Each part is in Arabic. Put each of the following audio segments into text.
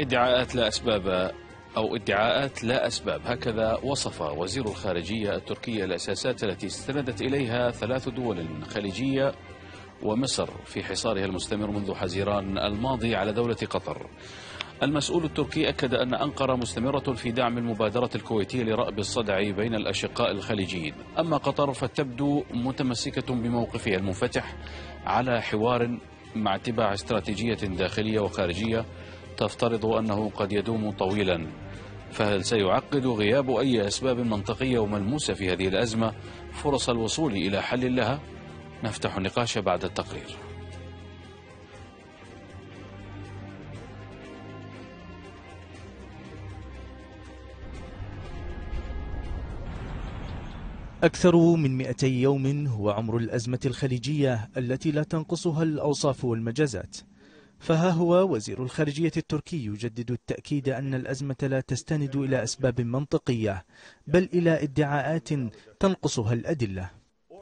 ادعاءات لا أسباب أو ادعاءات لا أسباب هكذا وصف وزير الخارجية التركية الأساسات التي استندت إليها ثلاث دول خليجية ومصر في حصارها المستمر منذ حزيران الماضي على دولة قطر المسؤول التركي أكد أن أنقرة مستمرة في دعم المبادرة الكويتية لرأب الصدع بين الأشقاء الخليجيين أما قطر فتبدو متمسكة بموقفها المنفتح على حوار مع اتباع استراتيجية داخلية وخارجية تفترض أنه قد يدوم طويلا فهل سيعقد غياب أي أسباب منطقية وملموسة في هذه الأزمة فرص الوصول إلى حل لها؟ نفتح النقاش بعد التقرير أكثر من 200 يوم هو عمر الأزمة الخليجية التي لا تنقصها الأوصاف والمجازات فها هو وزير الخارجية التركي يجدد التأكيد أن الأزمة لا تستند إلى أسباب منطقية بل إلى ادعاءات تنقصها الأدلة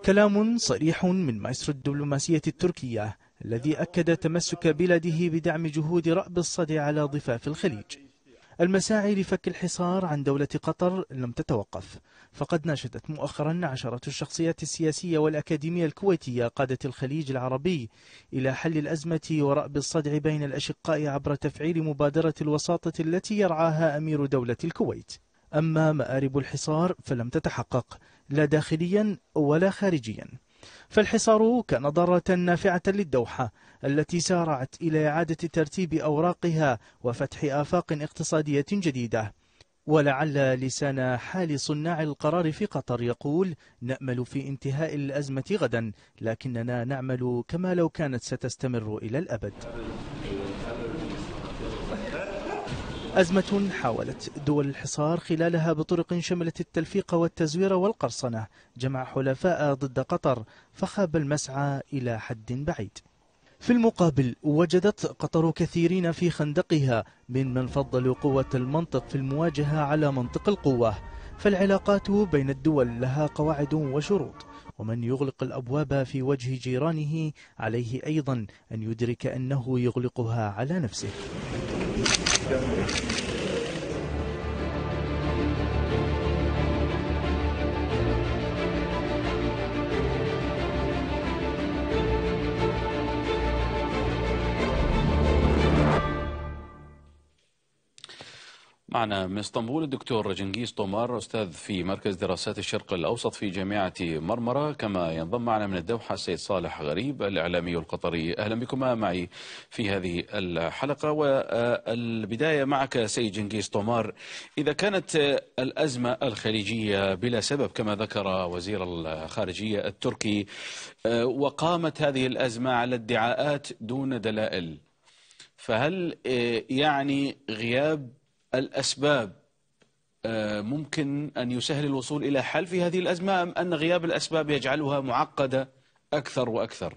كلام صريح من مايسترو الدبلوماسية التركية الذي أكد تمسك بلاده بدعم جهود رأب الصدع على ضفاف الخليج المساعي لفك الحصار عن دولة قطر لم تتوقف فقد ناشدت مؤخرا عشرة الشخصيات السياسية والأكاديمية الكويتية قادة الخليج العربي إلى حل الأزمة ورأب الصدع بين الأشقاء عبر تفعيل مبادرة الوساطة التي يرعاها أمير دولة الكويت أما مآرب الحصار فلم تتحقق لا داخليا ولا خارجيا فالحصار كان ضارة نافعة للدوحة التي سارعت إلى إعادة ترتيب أوراقها وفتح آفاق اقتصادية جديدة ولعل لسان حال صناع القرار في قطر يقول نأمل في انتهاء الأزمة غدا لكننا نعمل كما لو كانت ستستمر إلى الأبد أزمة حاولت دول الحصار خلالها بطرق شملت التلفيق والتزوير والقرصنة جمع حلفاء ضد قطر فخاب المسعى إلى حد بعيد في المقابل وجدت قطر كثيرين في خندقها من من فضلوا قوة المنطق في المواجهة على منطق القوة فالعلاقات بين الدول لها قواعد وشروط ومن يغلق الأبواب في وجه جيرانه عليه أيضا أن يدرك أنه يغلقها على نفسه معنا من اسطنبول الدكتور جنكيز طومار أستاذ في مركز دراسات الشرق الأوسط في جامعة مرمرة كما ينضم معنا من الدوحة السيد صالح غريب الإعلامي القطري أهلا بكما معي في هذه الحلقة والبداية معك سيد جنكيز طومار إذا كانت الأزمة الخليجية بلا سبب كما ذكر وزير الخارجية التركي وقامت هذه الأزمة على ادعاءات دون دلائل فهل يعني غياب الأسباب آه، ممكن أن يسهل الوصول إلى حل في هذه الأزمة أم أن غياب الأسباب يجعلها معقدة أكثر وأكثر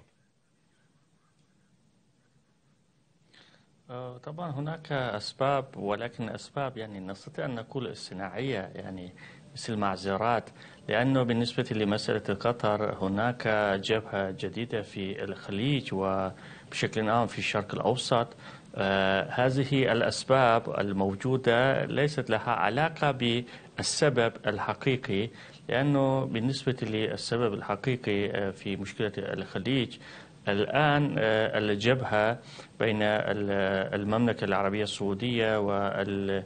آه، طبعا هناك أسباب ولكن أسباب يعني نستطيع أن نقول الصناعية يعني مثل معذرات لأنه بالنسبة لمسألة قطر هناك جبهة جديدة في الخليج وبشكل عام في الشرق الأوسط آه، هذه الأسباب الموجودة ليست لها علاقة بالسبب الحقيقي لأنه بالنسبة للسبب الحقيقي آه، في مشكلة الخليج الآن آه، الجبهة بين المملكة العربية السعودية وال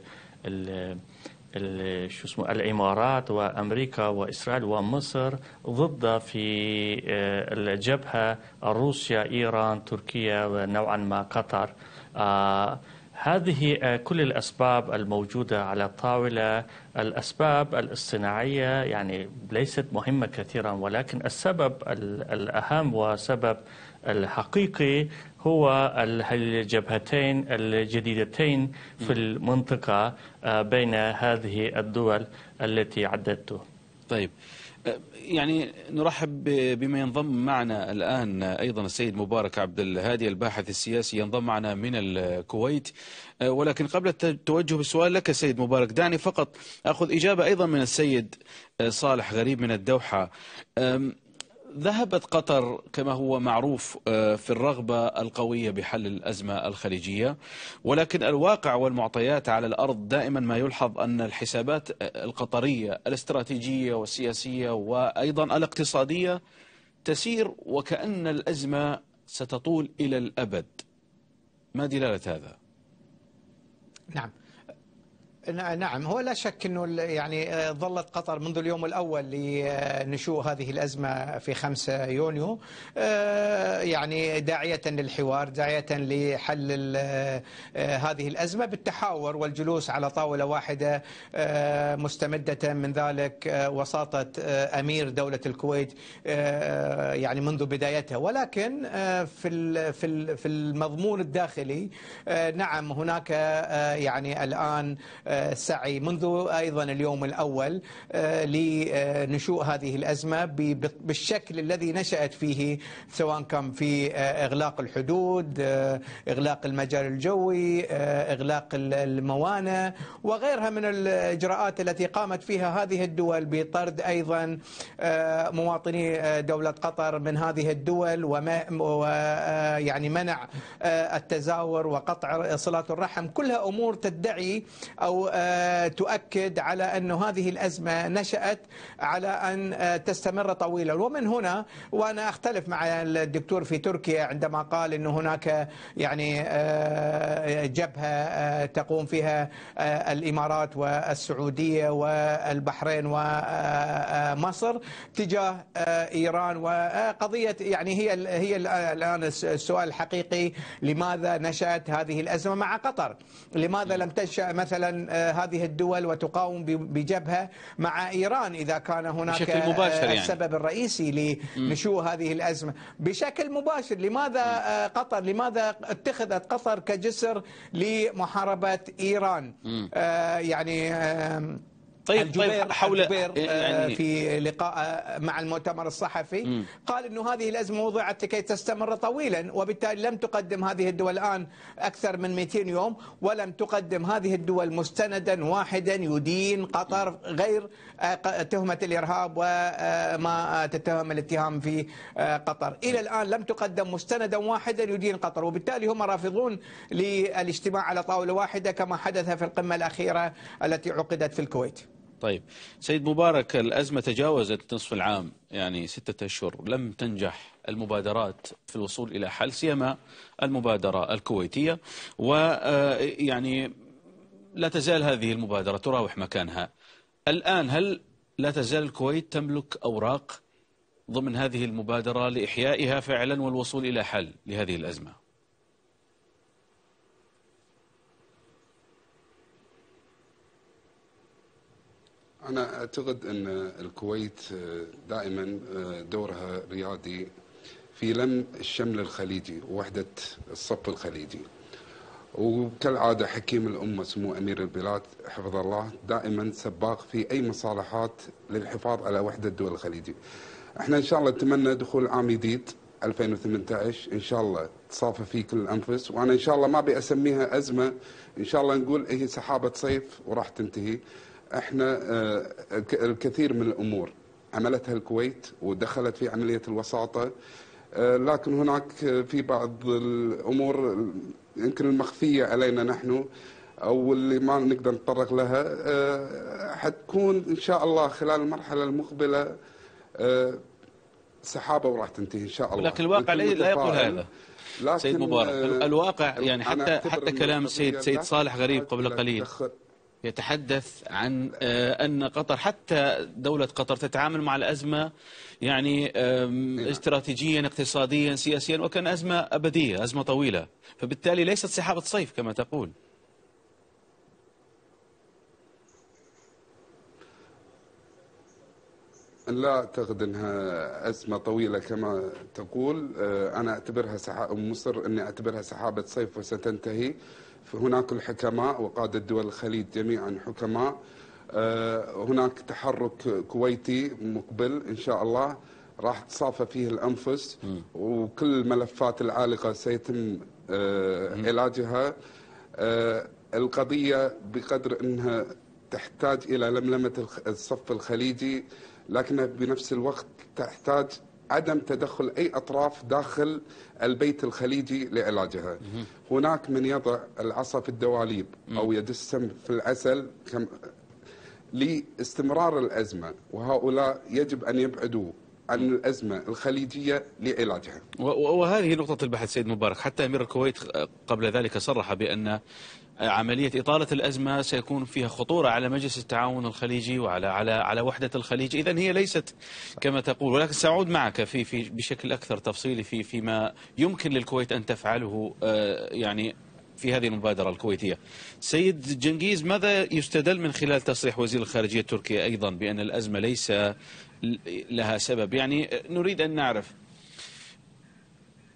شو اسمه الامارات وامريكا واسرائيل ومصر ضد في الجبهه روسيا ايران تركيا ونوعا ما قطر آه، هذه آه، كل الأسباب الموجودة على الطاولة الأسباب الاصطناعية يعني ليست مهمة كثيرا ولكن السبب الأهم وسبب الحقيقي هو الجبهتين الجديدتين في نعم. المنطقة آه، بين هذه الدول التي عددته طيب يعني نرحب بما ينضم معنا الآن أيضا السيد مبارك عبد الهادي الباحث السياسي ينضم معنا من الكويت آه، ولكن قبل التوجه بالسؤال لك سيد مبارك دعني فقط أخذ إجابة أيضا من السيد آه، صالح غريب من الدوحة ذهبت قطر كما هو معروف آه، في الرغبة القوية بحل الأزمة الخليجية ولكن الواقع والمعطيات على الأرض دائما ما يلحظ أن الحسابات آه، القطرية الاستراتيجية والسياسية وأيضا الاقتصادية تسير وكأن الأزمة ستطول إلى الأبد ما دلالة هذا؟ نعم نعم هو لا شك انه يعني آه، ظلت قطر منذ اليوم الاول لنشوء آه، هذه الازمه في 5 يونيو آه، يعني داعيه للحوار داعيه لحل هذه الازمه بالتحاور والجلوس على طاوله واحده مستمده من ذلك وساطه امير دوله الكويت يعني منذ بدايتها ولكن في في في المضمون الداخلي نعم هناك يعني الان سعي منذ ايضا اليوم الاول آه، لنشوء هذه الازمه بالشكل الذي نشات فيه سواء كان في آه، اغلاق الحدود، آه، اغلاق المجال الجوي، اغلاق الموانئ وغيرها من الاجراءات التي قامت فيها هذه الدول بطرد ايضا مواطني دوله قطر من هذه الدول ويعني منع التزاور وقطع صلات الرحم، كلها امور تدعي او آه، تؤكد على أن هذه الأزمة نشأت على أن آه، تستمر طويلا ومن هنا وأنا أختلف مع الدكتور في تركيا عندما قال أن هناك يعني آه، جبهة تقوم فيها الإمارات والسعودية والبحرين ومصر تجاه إيران وقضية يعني هي هي الآن السؤال الحقيقي لماذا نشأت هذه الأزمة مع قطر لماذا لم تنشأ مثلا آه، هذه الدول وتقاوم بجبهة مع إيران إذا كان هناك بشكل مباشر آه، يعني. السبب الرئيسي لنشوء هذه الأزمة بشكل مباشر لماذا آه، قطر لماذا اتخذت قطر كجسر لمحاربة إيران يعني طيب،, طيب الجبير طيب حول الجبير إيه، آه، يعني في لقاء آه، مع المؤتمر الصحفي قال انه هذه الازمه وضعت لكي تستمر طويلا وبالتالي لم تقدم هذه الدول الان اكثر من 200 يوم ولم تقدم هذه الدول مستندا واحدا يدين قطر غير آه، تهمه الارهاب وما تتهم الاتهام في قطر الى الان لم تقدم مستندا واحدا يدين قطر وبالتالي هم رافضون للاجتماع على طاوله واحده كما حدث في القمه الاخيره التي عقدت في الكويت طيب سيد مبارك الأزمة تجاوزت نصف العام يعني ستة أشهر لم تنجح المبادرات في الوصول إلى حل سيما المبادرة الكويتية ويعني آه، لا تزال هذه المبادرة تراوح مكانها الآن هل لا تزال الكويت تملك أوراق ضمن هذه المبادرة لإحيائها فعلا والوصول إلى حل لهذه الأزمة أنا أعتقد أن الكويت آه، دائما آه، دورها ريادي في لم الشمل الخليجي ووحدة الصف الخليجي وكالعادة حكيم الأمة سمو أمير البلاد حفظ الله دائما سباق في أي مصالحات للحفاظ على وحدة الدول الخليجية احنا إن شاء الله نتمنى دخول عام جديد 2018 إن شاء الله تصافى فيه كل الأنفس وأنا إن شاء الله ما أبي أسميها أزمة إن شاء الله نقول هي سحابة صيف وراح تنتهي احنا آه، الكثير من الامور عملتها الكويت ودخلت في عمليه الوساطه آه، لكن هناك في بعض الامور يمكن المخفيه علينا نحن او اللي ما نقدر نتطرق لها آه، حتكون ان شاء الله خلال المرحله المقبله سحابه وراح تنتهي ان شاء الله لكن الواقع لا يقول هذا سيد مبارك الواقع يعني حتى حتى كلام السيد سيد صالح غريب قبل قليل يتحدث عن آه، أن قطر حتى دولة قطر تتعامل مع الأزمة يعني نعم. استراتيجيا اقتصاديا سياسيا وكان أزمة أبدية أزمة طويلة فبالتالي ليست سحابة صيف كما تقول لا اعتقد انها ازمه طويله كما تقول آه، انا اعتبرها سحابه مصر اني اعتبرها سحابه صيف وستنتهي فهناك الحكماء وقادة دول الخليج جميعا حكماء آه، هناك تحرك كويتي مقبل إن شاء الله راح تصافى فيه الأنفس وكل الملفات العالقة سيتم آه، علاجها آه، القضية بقدر أنها تحتاج إلى لملمة الصف الخليجي لكنها بنفس الوقت تحتاج عدم تدخل أي أطراف داخل البيت الخليجي لعلاجها هناك من يضع العصا في الدواليب أو يدسم في العسل لاستمرار الأزمة وهؤلاء يجب أن يبعدوا عن الأزمة الخليجية لعلاجها وهذه نقطة البحث سيد مبارك حتى أمير الكويت آه، قبل ذلك صرح بأن عملية إطالة الأزمة سيكون فيها خطورة على مجلس التعاون الخليجي وعلى على على وحدة الخليج إذا هي ليست كما تقول ولكن سأعود معك في في بشكل أكثر تفصيلي في فيما يمكن للكويت أن تفعله آه، يعني في هذه المبادرة الكويتية سيد جنجيز ماذا يستدل من خلال تصريح وزير الخارجية التركي أيضا بأن الأزمة ليس لها سبب يعني نريد أن نعرف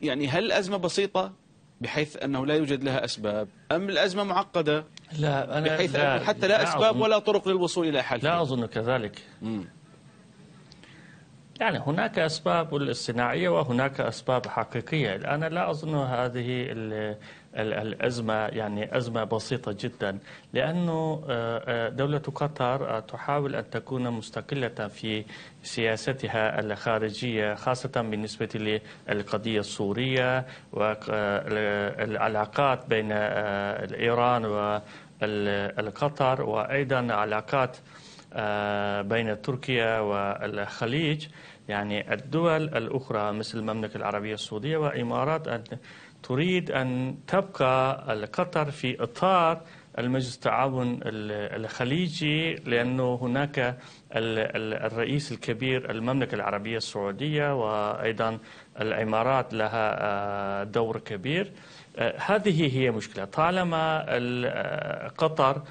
يعني هل الأزمة بسيطة بحيث أنه لا يوجد لها أسباب أم الأزمة معقدة لا أنا بحيث لا حتى لا, لا أسباب أظن ولا طرق للوصول إلى حل لا أظن كذلك مم. يعني هناك أسباب الصناعيه وهناك أسباب حقيقية انا لا أظن هذه الأزمة يعني أزمة بسيطة جدا لأنه آه، آه، دولة قطر آه، تحاول أن تكون مستقلة في سياستها الخارجية خاصة بالنسبة للقضية السورية والعلاقات بين إيران وقطر وأيضا علاقات بين تركيا والخليج يعني الدول الأخرى مثل المملكة العربية السعودية وإمارات تريد أن تبقى قطر في إطار المجلس التعاون الخليجي لأنه هناك الرئيس الكبير المملكة العربية السعودية وأيضا الإمارات لها آه، دور كبير آه، هذه هي مشكلة طالما آه، قطر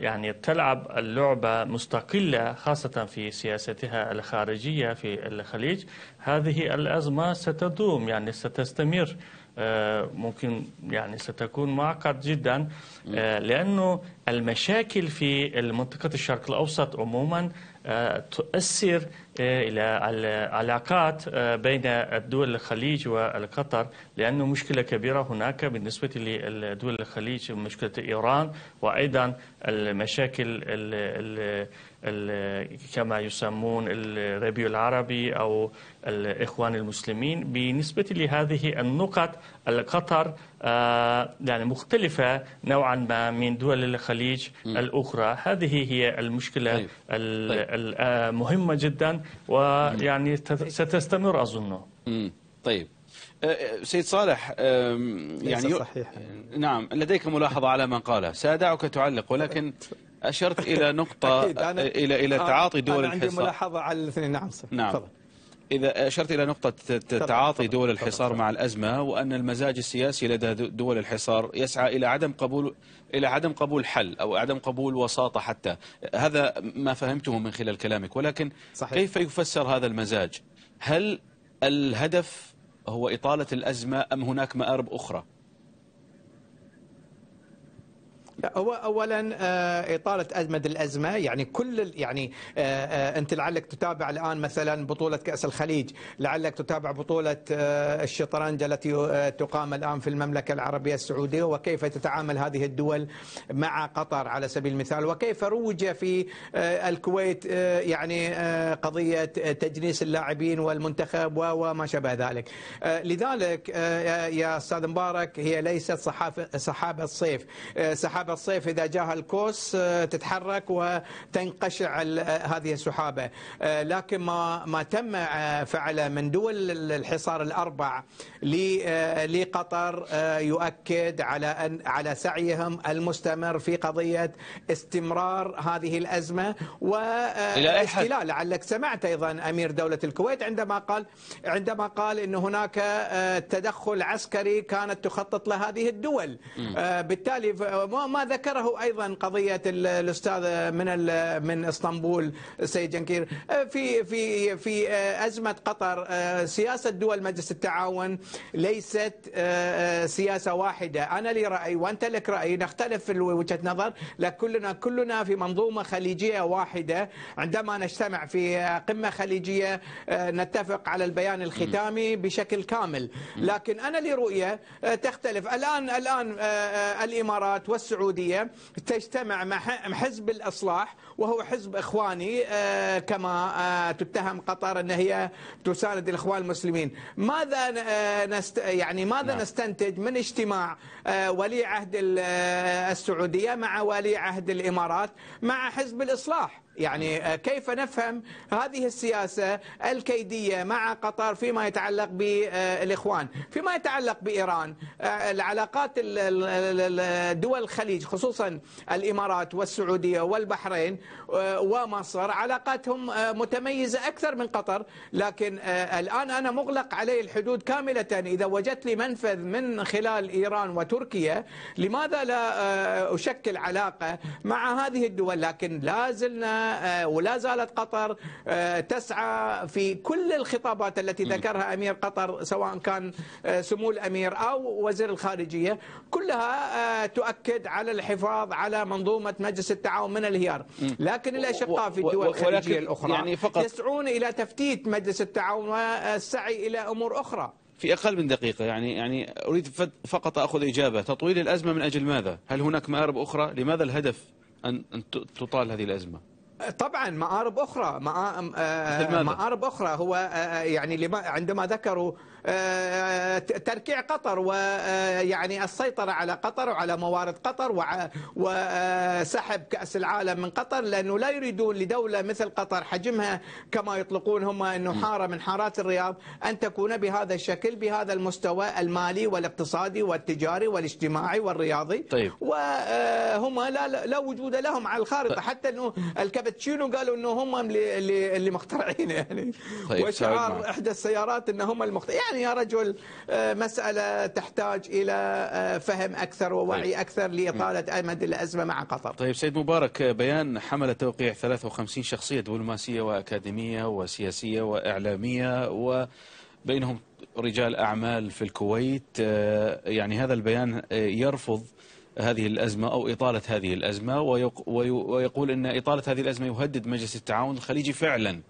يعني تلعب اللعبة مستقلة خاصة في سياستها الخارجية في الخليج هذه الأزمة ستدوم يعني ستستمر آه، ممكن يعني ستكون معقد جدا آه، لأنه المشاكل في منطقة الشرق الأوسط عموما آه، تؤثر إلى العلاقات بين الدول الخليج وقطر لأنه مشكلة كبيرة هناك بالنسبة لدول الخليج مشكلة إيران وأيضا المشاكل كما يسمون الربيع العربي أو الإخوان المسلمين بالنسبة لهذه النقط القطر آه، يعني مختلفة نوعا ما من دول الخليج الأخرى هذه هي المشكلة طيب، المهمة طيب. آه، جدا ويعني ستستمر أظنه طيب آه، سيد صالح يعني صحيح. نعم لديك ملاحظة على ما قاله سأدعك تعلق ولكن طيب. اشرت الى نقطه الى الى آه، تعاطي دول الحصار عندي ملاحظه على الاثنين نعم صح. نعم إذا أشرت إلى نقطة تعاطي دول الحصار مع الأزمة وأن المزاج السياسي لدى دول الحصار يسعى إلى عدم قبول إلى عدم قبول حل أو عدم قبول وساطة حتى هذا ما فهمته من خلال كلامك ولكن صحيح. كيف يفسر هذا المزاج هل الهدف هو إطالة الأزمة أم هناك مآرب أخرى هو اولا آه، اطاله ازمه الازمه يعني كل يعني آه، آه، انت لعلك تتابع الان مثلا بطوله كاس الخليج لعلك تتابع بطوله الشطرنج التي تقام الان في المملكه العربيه السعوديه وكيف تتعامل هذه الدول مع قطر على سبيل المثال وكيف روج في الكويت يعني قضيه تجنيس اللاعبين والمنتخب وما شابه ذلك لذلك يا استاذ مبارك هي ليست صحافه سحابه الصيف سحابه هذا الصيف إذا جاها الكوس آه، تتحرك وتنقشع آه، هذه السحابة آه، لكن ما ما تم فعله من دول الحصار الأربع لقطر يؤكد على أن على سعيهم المستمر في قضية استمرار هذه الأزمة والاستيلاء لعلك سمعت أيضا أمير دولة الكويت عندما قال عندما قال أن هناك تدخل عسكري كانت تخطط له هذه الدول بالتالي ما ذكره ايضا قضيه الاستاذ من من اسطنبول السيد جنكير آه، في في في آه، ازمه قطر آه، سياسه دول مجلس التعاون ليست سياسه واحده، انا لي راي وانت لك راي نختلف في وجهه نظر، لكلنا كلنا في منظومه خليجيه واحده، عندما نجتمع في قمه خليجيه نتفق على البيان الختامي بشكل كامل، لكن انا لي رؤيه تختلف، الان الان الامارات والسعوديه السعودية تجتمع مع حزب الأصلاح وهو حزب إخواني آه، كما آه، تتهم قطر أن هي تساند الإخوان المسلمين ماذا آه، نست يعني ماذا نعم. نستنتج من اجتماع ولي عهد السعودية مع ولي عهد الإمارات مع حزب الإصلاح يعني كيف نفهم هذه السياسة الكيدية مع قطر فيما يتعلق بالإخوان فيما يتعلق بإيران العلاقات دول الخليج خصوصا الإمارات والسعودية والبحرين آه، ومصر علاقاتهم آه، متميزة أكثر من قطر لكن آه، الآن أنا مغلق علي الحدود كاملة إذا وجدت لي منفذ من خلال إيران وتركيا لماذا لا أشكل علاقة مع هذه الدول لكن لا زلنا ولا زالت قطر تسعى في كل الخطابات التي ذكرها أمير قطر سواء كان سمو الأمير أو وزير الخارجية كلها تؤكد على الحفاظ على منظومة مجلس التعاون من الهيار لكن الأشقاء في الدول الخليجية الأخرى يعني فقط يسعون إلى تفتيت مجلس التعاون والسعي إلى أمور أخرى في أقل من دقيقة يعني يعني أريد فقط أخذ إجابة تطويل الأزمة من أجل ماذا؟ هل هناك مآرب أخرى؟ لماذا الهدف أن تطال هذه الأزمة؟ طبعا مآرب أخرى آه، مآرب أخرى هو آه، آه، يعني عندما ذكروا تركيع قطر ويعني السيطرة على قطر وعلى موارد قطر وسحب كأس العالم من قطر لأنه لا يريدون لدولة مثل قطر حجمها كما يطلقون هم أنه حارة من حارات الرياض أن تكون بهذا الشكل بهذا المستوى المالي والاقتصادي والتجاري والاجتماعي والرياضي طيب. وهم لا, لا وجود لهم على الخارطة حتى أنه الكبد تشينو قالوا انه هم اللي اللي مخترعينه يعني طيب وشعار احدى السيارات ان هم المخترعين يعني يا رجل آه، مساله تحتاج الى آه، فهم اكثر ووعي طيب. اكثر لاطاله امد الازمه مع قطر. طيب سيد مبارك بيان حمل توقيع 53 شخصيه دبلوماسيه واكاديميه وسياسيه واعلاميه وبينهم رجال اعمال في الكويت آه، يعني هذا البيان يرفض هذه الأزمة أو إطالة هذه الأزمة ويقول أن إطالة هذه الأزمة يهدد مجلس التعاون الخليجي فعلا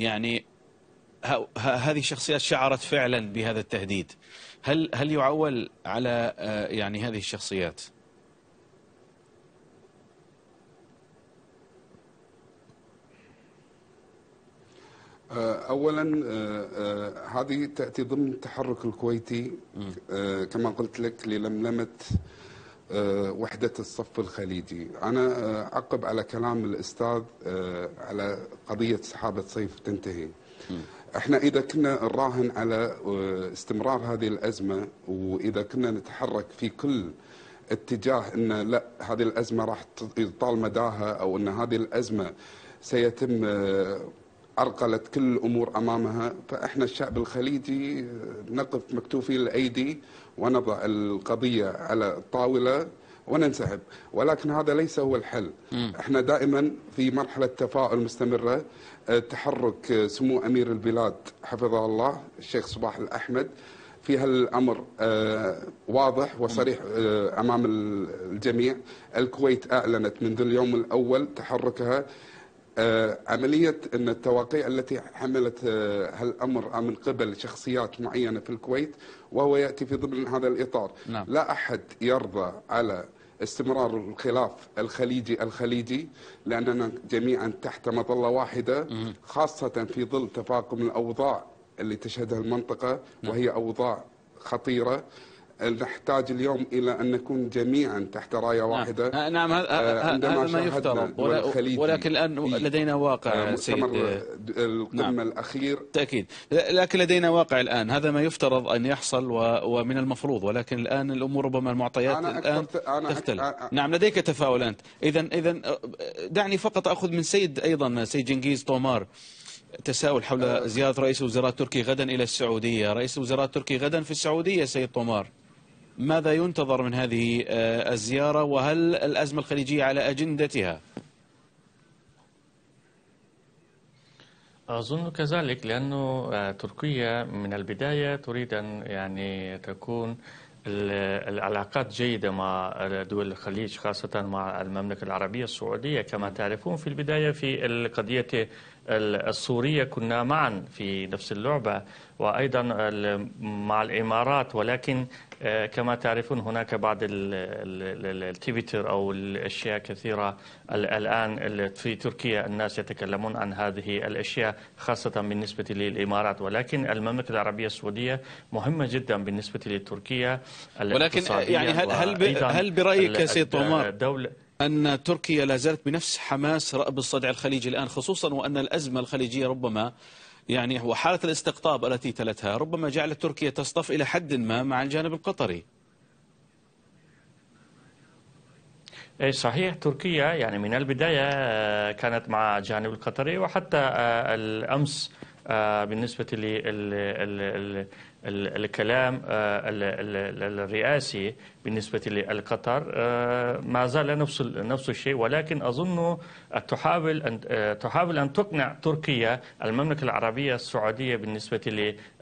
يعني هذه الشخصيات شعرت فعلا بهذا التهديد هل هل يعول على آه، يعني هذه الشخصيات؟ آه، اولا آه، هذه تاتي ضمن التحرك الكويتي كما قلت لك للملمه آه، وحدة الصف الخليجي أنا آه، أعقب على كلام الأستاذ آه، على قضية سحابة صيف تنتهي احنا اذا كنا نراهن على استمرار هذه الازمه واذا كنا نتحرك في كل اتجاه ان لا هذه الازمه راح تطال مداها او ان هذه الازمه سيتم عرقلت كل الامور امامها فاحنا الشعب الخليجي آه، نقف مكتوفي الايدي ونضع القضيه على الطاوله وننسحب ولكن هذا ليس هو الحل م. احنا دائما في مرحله تفاؤل مستمره آه، تحرك آه، سمو امير البلاد حفظه الله الشيخ صباح الاحمد في هالامر واضح وصريح امام الجميع الكويت اعلنت منذ اليوم الاول تحركها آه، عملية أن التواقيع التي حملت آه، هالأمر من قبل شخصيات معينة في الكويت وهو يأتي في ضمن هذا الإطار نعم. لا أحد يرضى على استمرار الخلاف الخليجي الخليجي لأننا جميعا تحت مظلة واحدة خاصة في ظل تفاقم الأوضاع اللي تشهدها المنطقة نعم. وهي أوضاع خطيرة نحتاج اليوم الى ان نكون جميعا تحت رايه نعم. واحده آه، نعم, نعم هذا ما يفترض ولكن الان إيه. لدينا واقع آه، مؤتمر القمه نعم. الاخير تاكيد لكن لدينا واقع الان هذا ما يفترض ان يحصل ومن المفروض ولكن الان الامور ربما المعطيات أنا الان أنا تختلف أنا نعم لديك تفاؤل انت اذا اذا دعني فقط اخذ من سيد ايضا سيد جنكيز طومار تساؤل حول زيارة رئيس وزراء تركي غدا إلى السعودية رئيس وزراء تركي غدا في السعودية سيد طومار ماذا ينتظر من هذه آه، الزيارة وهل الأزمة الخليجية على أجندتها؟ أظن كذلك لأنه آه، تركيا من البداية تريد أن يعني تكون العلاقات جيدة مع دول الخليج خاصة مع المملكة العربية السعودية كما تعرفون في البداية في قضية السورية كنا معا في نفس اللعبة وأيضا مع الإمارات ولكن آه، كما تعرفون هناك بعض التويتر أو الأشياء كثيرة الآن في تركيا الناس يتكلمون عن هذه الأشياء خاصة بالنسبة للإمارات ولكن المملكة العربية السعودية مهمة جدا بالنسبة لتركيا ولكن آه، يعني هل هل, هل برأيك سيد طومار أن تركيا لا زالت بنفس حماس رأب الصدع الخليجي الآن خصوصا وأن الأزمة الخليجية ربما يعني وحالة الاستقطاب التي تلتها ربما جعلت تركيا تصطف إلى حد ما مع الجانب القطري إيه، صحيح تركيا يعني من البداية آه، كانت مع الجانب القطري وحتى آه، الأمس آه، بالنسبة لل الكلام آه، الرئاسي بالنسبة لقطر آه، ما زال نفس نفس الشيء ولكن أظن تحاول أن آه، تحاول أن تقنع تركيا المملكة العربية السعودية بالنسبة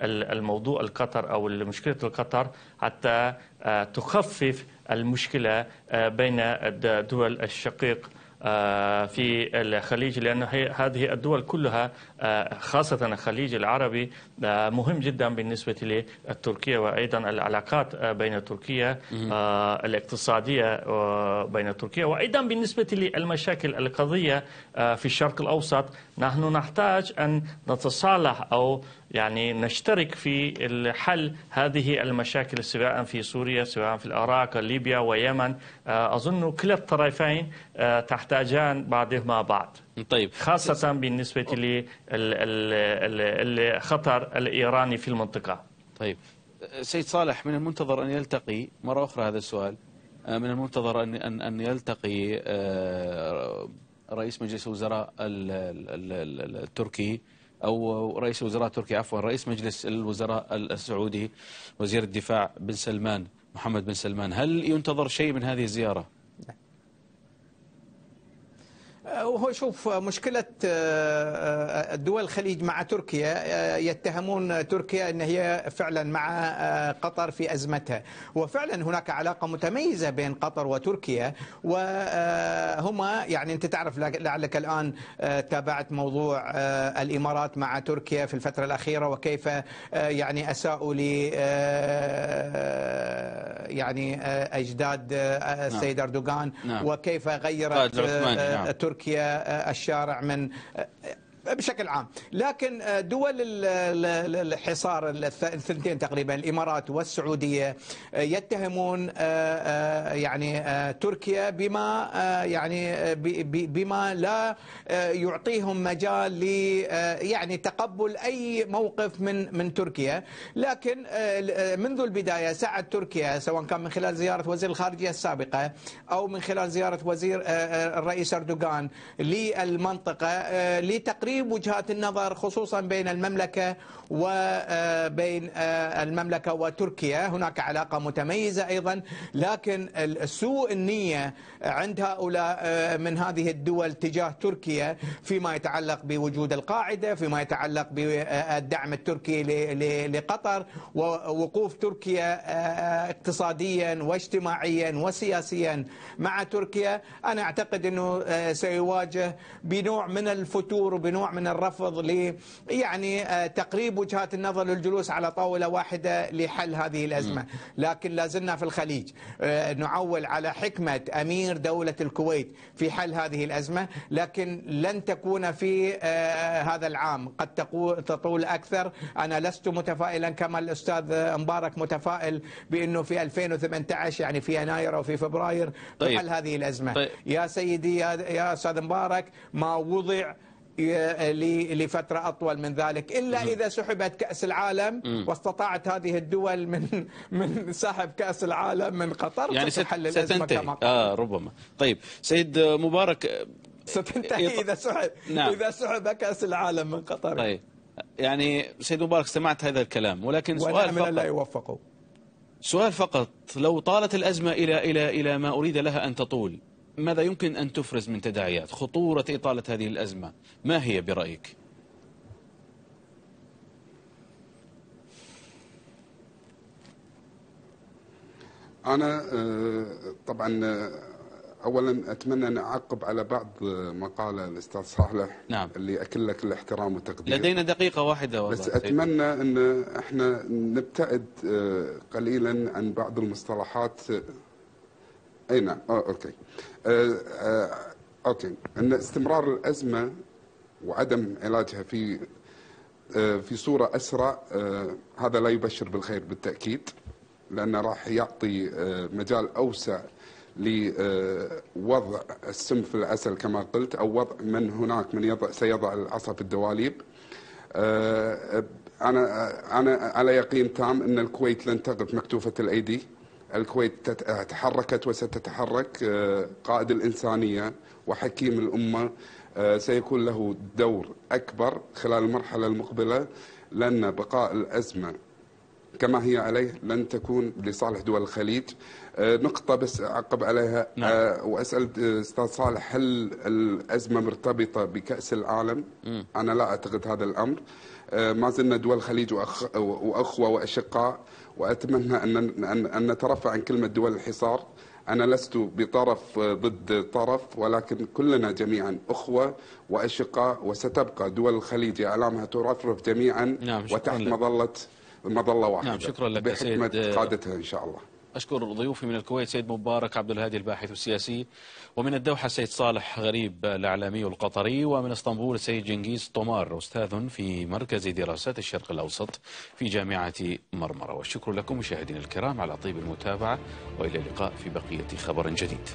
للموضوع القطر أو مشكلة القطر حتى تخفف المشكلة بين الدول الشقيق آه، في الخليج لأن هذه الدول كلها آه، خاصة الخليج العربي آه، مهم جدا بالنسبة لتركيا وأيضا العلاقات بين تركيا الاقتصادية بين تركيا وأيضا بالنسبة للمشاكل القضية في الشرق الأوسط نحن نحتاج أن نتصالح أو يعني نشترك في حل هذه المشاكل سواء في سوريا سواء في العراق ليبيا ويمن آه، أظن كلا الطرفين آه، تحتاجان بعضهما بعض طيب خاصة بالنسبة للخطر الإيراني في المنطقة طيب آه، سيد صالح من المنتظر أن يلتقي مرة أخرى هذا السؤال من المنتظر أن أن أن يلتقي رئيس مجلس الوزراء التركي أو رئيس وزراء تركيا عفوا رئيس مجلس الوزراء السعودي وزير الدفاع بن سلمان محمد بن سلمان هل ينتظر شيء من هذه الزيارة؟ وهو شوف مشكلة آه، آه، دول الخليج مع تركيا آه، يتهمون تركيا أن هي فعلا مع قطر في أزمتها وفعلا هناك علاقة متميزة بين قطر وتركيا وهما يعني أنت تعرف لعلك الآن تابعت موضوع الإمارات مع تركيا في الفترة الأخيرة وكيف يعني أساءوا لي يعني أجداد نعم. السيد أردوغان نعم. وكيف غيرت نعم. تركيا تركيا الشارع من بشكل عام لكن آه، دول الحصار الثنتين تقريبا الامارات والسعوديه آه، يتهمون آه، يعني تركيا بما يعني بما لا يعطيهم مجال ل يعني تقبل اي موقف من من تركيا لكن منذ البدايه سعت تركيا سواء كان من خلال زياره وزير الخارجيه السابقه او من خلال زياره وزير الرئيس اردوغان للمنطقه لتقريب تقريب وجهات النظر خصوصا بين المملكة وبين آه، آه، المملكة وتركيا هناك علاقة متميزة أيضا لكن سوء النية عند هؤلاء آه، من هذه الدول تجاه تركيا فيما يتعلق بوجود القاعدة فيما يتعلق بالدعم التركي لقطر ووقوف تركيا اقتصاديا واجتماعيا وسياسيا مع تركيا أنا أعتقد أنه سيواجه بنوع من الفتور وبنوع نوع من الرفض ل يعني آه، تقريب وجهات النظر للجلوس على طاوله واحده لحل هذه الازمه، لكن لا زلنا في الخليج آه، نعول على حكمه امير دوله الكويت في حل هذه الازمه، لكن لن تكون في آه، هذا العام، قد تطول اكثر، انا لست متفائلا كما الاستاذ مبارك متفائل بانه في 2018 يعني في يناير او في فبراير طيب. حل هذه الازمه. طيب. يا سيدي يا يا استاذ مبارك ما وضع لفترة أطول من ذلك إلا إذا سحبت كأس العالم واستطاعت هذه الدول من من سحب كأس العالم من قطر يعني ستحل ستنتهي آه ربما طيب سيد مبارك ستنتهي إذا سحب نعم. إذا سحب كأس العالم من قطر طيب يعني سيد مبارك سمعت هذا الكلام ولكن سؤال فقط لا يوفقه سؤال فقط لو طالت الأزمة إلى إلى إلى ما أريد لها أن تطول ماذا يمكن أن تفرز من تداعيات خطورة إطالة هذه الأزمة ما هي برأيك؟ أنا آه، طبعا آه، أولا أتمنى أن أعقب على بعض آه، ما قال الأستاذ صالح نعم. اللي أكل لك الاحترام والتقدير لدينا دقيقة واحدة والله بس أتمنى أن احنا نبتعد قليلا عن بعض المصطلحات اي نعم اه اوكي آه آه اوكي ان استمرار الازمه وعدم علاجها في آه، في صوره اسرع آه، هذا لا يبشر بالخير بالتاكيد لانه راح يعطي آه، مجال اوسع لوضع السم في العسل كما قلت او وضع من هناك من يضع سيضع العصا في الدواليب انا انا على يقين تام ان الكويت لن تقف مكتوفه الايدي الكويت تحركت وستتحرك آه، قائد الإنسانية وحكيم الأمة آه، سيكون له دور أكبر خلال المرحلة المقبلة لأن بقاء الأزمة كما هي عليه لن تكون لصالح دول الخليج آه، نقطة بس أعقب عليها نعم. آه، وأسأل آه، أستاذ صالح هل الأزمة مرتبطة بكأس العالم م. أنا لا أعتقد هذا الأمر ما زلنا دول الخليج وأخ وأخوة وأشقاء وأتمنى أن, أن نترفع عن كلمة دول الحصار أنا لست بطرف ضد طرف ولكن كلنا جميعا أخوة وأشقاء وستبقى دول الخليج أعلامها ترفرف جميعا نعم وتحت مظلة مظله نعم، واحده نعم شكرا لك بحكمه سيد آه، قادتها ان شاء الله أشكر ضيوفي من الكويت سيد مبارك عبد الهادي الباحث السياسي ومن الدوحة سيد صالح غريب الإعلامي القطري ومن اسطنبول السيد جنكيز طمار أستاذ في مركز دراسات الشرق الأوسط في جامعة مرمرة والشكر لكم مشاهدينا الكرام على طيب المتابعة وإلى اللقاء في بقية خبر جديد